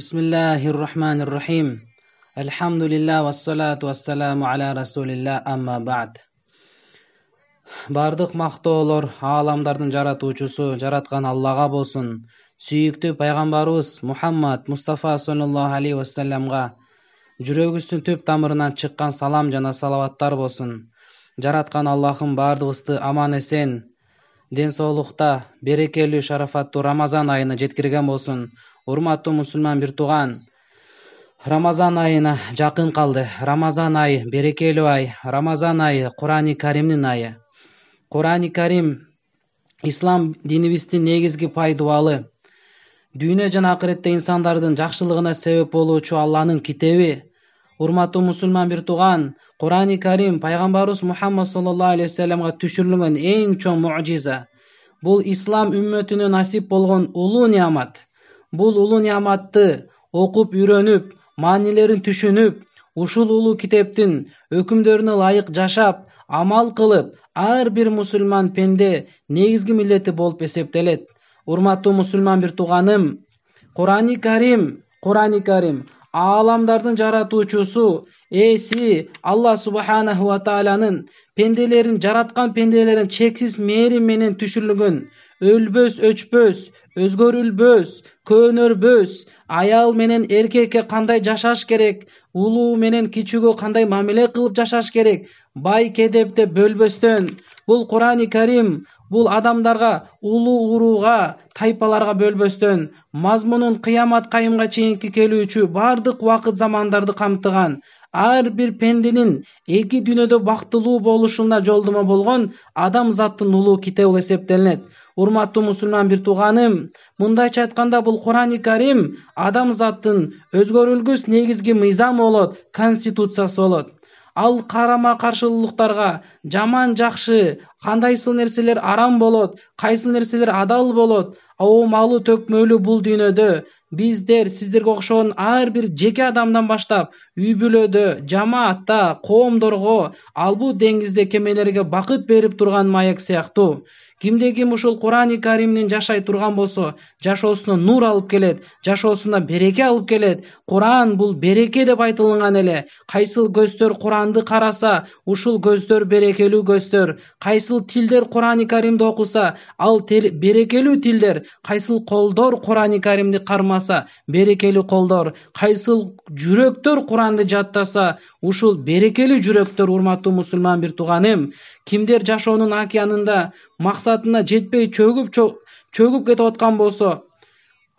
بسم الله الرحمن الرحيم الحمد لله والسلام على رسول الله рохманир بعد баардык мактоолор ааламдардын жаратуучусу жараткан аллага болсун сүйүктүү пайгамбарыбыз мухаммад мустафа саллаллаху алейхи вассаламга жүрөгүбүздүн түп тамырынан чыккан салам жана салаваттар болсун жараткан аллахым баардыгыбызды аман эсен ден соолукта берекелүү шарафаттуу рамазан айына жеткирген болсун урматтуу мусулман бир тууган рамазан айына жакын калды рамазан айы берекелүү ай рамазан айы курани каримдин айы курани карим ислам динибиздин негизги пайдубалы дүйнө жана акыретте инсандардын жакшылыгына себеп болуучу алланын китеби урматтуу мусулман бир тууган курани карим пайгамбарыбыз мухаммад саллаллаху алейхи васаламга түшүрүлгөн эң чоң можиза бул ислам үммөтүнө насип болгон улуу неамат бул улуу неяаматты окуп үйрөнүп маанилерин түшүнүп ушул улуу китептин өкүмдөрүнө ылайык жашап амал кылып ар бир мусулман пенде негизги милдети болуп эсептелет урматтуу мусулман бир тууганым курани карим курани карим ааламдардын жаратуучусу ээси алла субханаху ва пенделерин пенделерін жаратқан пенделерін чексіз менен түшүрүлгөн өлбөс өчпөс өзгөрүлбөс көнөрбөс аял менен эркекке кандай жашаш керек улуу менен кичүүгө кандай мамиле кылып жашаш керек бай кедепте бөлбөстөн бул курани карим бул адамдарга улуу урууга тайпаларга бөлбөстөн мазмунун кыямат кайымга чейинки келүүчү баардык убакыт замандарды камтыган ар бир пенденин эки дүйнөдө бактылуу болушуна жолдомо болгон адам заттын улуу китебболу эсептелинет урматтуу мусулман бир тууганым мындайча айтканда бул курани карим адам заттын өзгөрүлгүс негизги мыйзамы болот конституциясы болот ал карама каршылыктарга жаман жакшы кандайсыл нерселер арам болот кайсыл нерселер адал болот оомалуу төкмөлүү бул дүйнөдө биздер сиздерге окшогон ар бир жеке адамдан баштап үй бүлөдө жамаатта коомдорго албу деңизде кемелерге бакыт берип турган маек сыяктуу кимде ким ушул курани каримдин жашай турган болсо жашоосуна нур алып келет жашоосуна береке алып келет куран бул береке деп айтылган эле кайсыл көздөр куранды караса ушул көздөр берекелүү көздөр кайсыл тилдер курани каримди окуса ал берекелүү тилдер кайсыл колдор курани каримди кармаса берекелүү колдор кайсыл жүрөктөр куранды жаттаса ушул берекелүү жүрөктөр урматтуу мусулман бир тууганым кимдер жашоонун океанында максат мақсатына жетпей чөгіп чөгіп отқан болса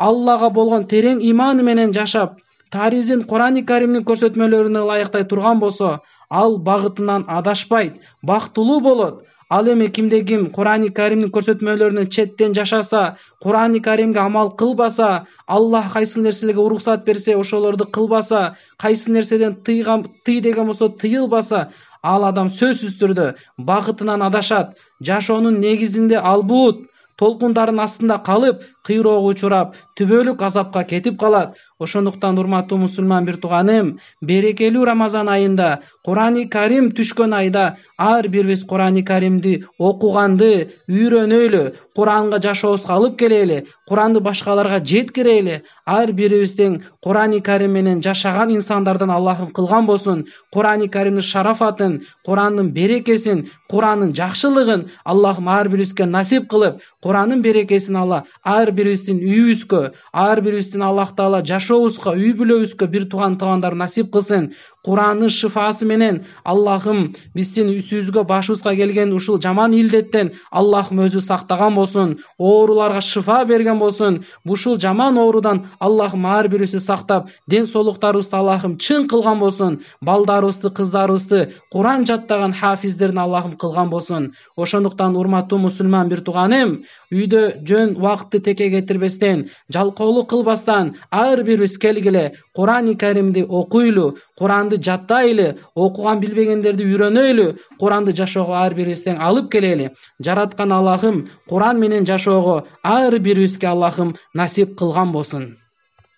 аллаға болған терең иманы менен жашап таризин құрани каримдин көрсөтмөлөрүнө ылайыктай турган болсо ал бағытынан адашпайт бақтылу болот ал эми кимде ким курани каримдин көрсөтмөлөрүнөн четтен жашаса курани каримге амал кылбаса аллах кайсы нерселерге уруксат берсе ошолорду кылбаса кайсы нерседен тый деген болсо тыйылбаса ал адам сөзсүз түрдө бакытынан адашат жашоонун негизинде албуут толкундардын астында калып кыйроого учурап түбөлүк азапка кетип калат ошондуктан урматтуу мусулман бир тууганым берекелүү рамазан айында курани карим түшкөн айда ар бирибиз курани каримди окуганды үйрөнөлү куранга жашообузга алып келели куранды башкаларга жеткирели ар бирибиз тең курани карим менен жашаган инсандардан аллахым кылган болсун курани каримдин шарафатын курандын берекесин курандын жакшылыгын аллахым ар бирибизге насип кылып курандын берекесин алла ар бирибиздин үйүбүзгө ар бирибиздин аллах таала жашообузга үй бүлөбүзгө бир тууган туугандар насип кылсын курандын шыфасы менен аллахым биздин үстүбүзгө башыбызга келген ушул жаман илдеттен аллахым өзү сактаган болсун ооруларга шыфа берген болсун ушул жаман оорудан аллахым ар бирибизди сактап ден соолуктарыбызды аллахым чын кылган болсун балдарыбызды кыздарыбызды куран жаттаган хафиздерин аллахым кылган болсун ошондуктан урматтуу мусулман бир тууганым үйдө жөн убакытты эчке кетирбестен жалкоолук кылбастан ар бир келгиле курани каримди окуйлу куранды жаттайлы окуган билбегендерди үйрөнөйлү куранды жашоого ар бирибиз тең алып келели жараткан аллахым куран менен жашоого ар бирибизге аллахым насип кылган болсун